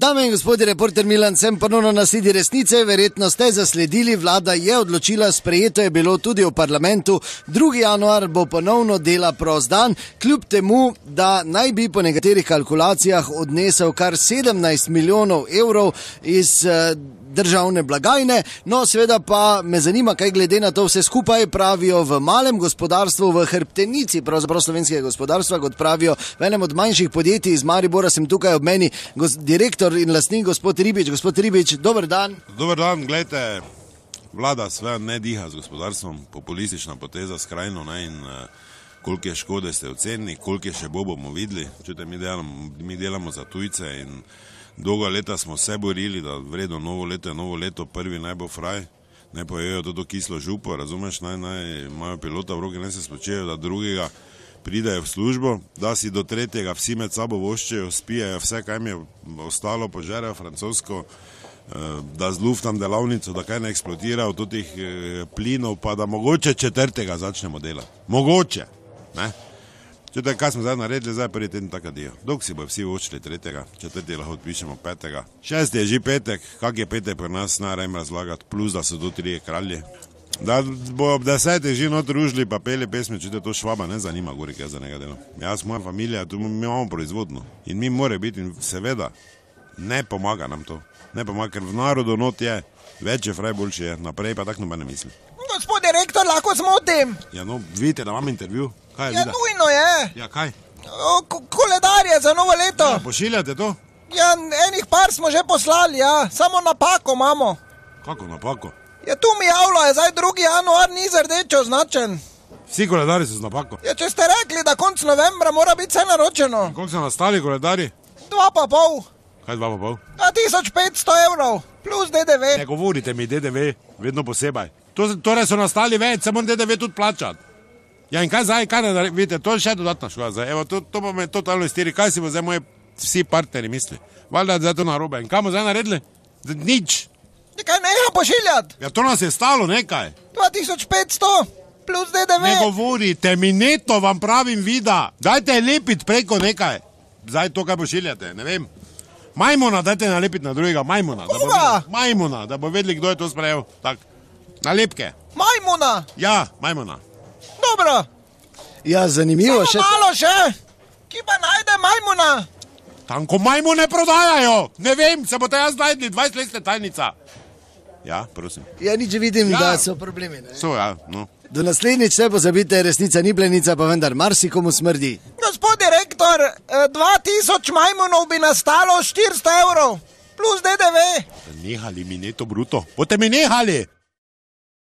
Dame in gospodje, reporter Milan, sem ponovno na sidi resnice. Verjetno ste zasledili, vlada je odločila, sprejeto je bilo tudi v parlamentu. 2. januar bo ponovno dela prost dan, kljub temu, da naj bi po nekaterih kalkulacijah odnesel kar 17 milijonov evrov iz. Eh, državne blagajne, no, seveda pa me zanima, kaj glede na to vse skupaj pravijo v malem gospodarstvu, v hrbtenici, pravzaprav slovenskega gospodarstva, kot pravijo v enem od manjših podjetij iz Maribora, sem tukaj ob meni, direktor direktor in lastnik, gospod Ribič. Gospod Ribič, dober dan. Dober dan, gledajte. Vlada sve ne diha z gospodarstvom, populistična poteza skrajno ne, in eh, kolike škode ste ocenili, kolike še bo bomo videli. Čute, mi, delamo, mi delamo za tujce in dolga leta smo se borili, da vredno novo leto je novo leto, prvi naj bo fraj, naj pojejo to kislo župo, razumeš, naj, naj imajo pilota v roki, naj se spočijejo, da drugega pridajo v službo, da si do tretjega vsi med sabo voščejo, spijajo vse, kar jim je ostalo, požerajo francosko, eh, da zluftam delavnico, da kaj ne eksplodira od teh eh, plinov, pa da mogoče četrtega začnemo delati. Mogoče. Ne? Če te kaj smo zdaj naredili, zdaj prvi teden tako dijo. Dok si bo vsi vočili tretjega, četrti lahko odpišemo petega. Šesti je že petek, kak je petek pri nas, naj raje razlagati, plus da so do trije kralji. Da bo ob desetih že noter užili, pa pele pesmi, če te to švaba ne zanima, gori kaj za nekaj dela. Jaz, moja familija, tu imamo proizvodno in mi more biti in seveda ne pomaga nam to. Ne pomaga, ker v narodu not je, več je fraj boljše, naprej pa tako noben misli. Gospod direktor, lahko zmotim. Ja, no, vidite, da imam intervju. Kaj je? Ja, nujno je. Ja, kaj? O, koledar je za novo leto. Ja, pošiljate to? Ja, enih par smo že poslali, ja. samo napako imamo. Kako napako? Je ja, tu mi avlo, je zdaj 2. januar, ni zrdeč označen. Vsi koledari so z napako. Ja, če ste rekli, da konec novembra mora biti vse naročeno. In koliko so nastali koledari? 2,5. Kaj 2,5? 2500 evrov, plus DDV. Ne govorite mi DDV, vedno posebej. To, torej so nastali več, samo DDV tudi plačati. Ja, in kaj zdaj, kaj ne naredite, to je še dodatna škoda. Zdaj. Evo, to, to bo me totalno iztiri, kaj si bo zdaj moji vsi partneri mislili. Valjda, da je to narobe. In kaj bomo zdaj naredili? Nič. Nekaj ne je ja, pošiljati. Ja, to nas je stalo nekaj. 2500 plus DDV. Ne govorite, mineto vam pravim, vida. Dajte lepiti preko nekaj. Zdaj to, kaj pošiljate, ne vem. Majmona, dajte nalepiti na drugega, majmona. Da bo, majmona, da bo vedeli, kdo je to sprejel. Tak. Nalepke. Majmona. Ja, majmona. Dobro. Ja, zanimivo je. Malo še, ki pa najde majmona. Tam, ko majmune prodajajo, ne vem, se boste jaz znašli, 20 let ste tajnica. Ja, prosim. Ja, nič vidim, ja. da so problemi. So, ja, no. Do naslednjič se bo zabite, resnica ni plenica, pa vendar marsikomu smrdi. Gospod direktor, 2000 eh, majmonov bi nastalo 400 evrov, plus DDV. Nehali mi neto bruto, potem mi nehali.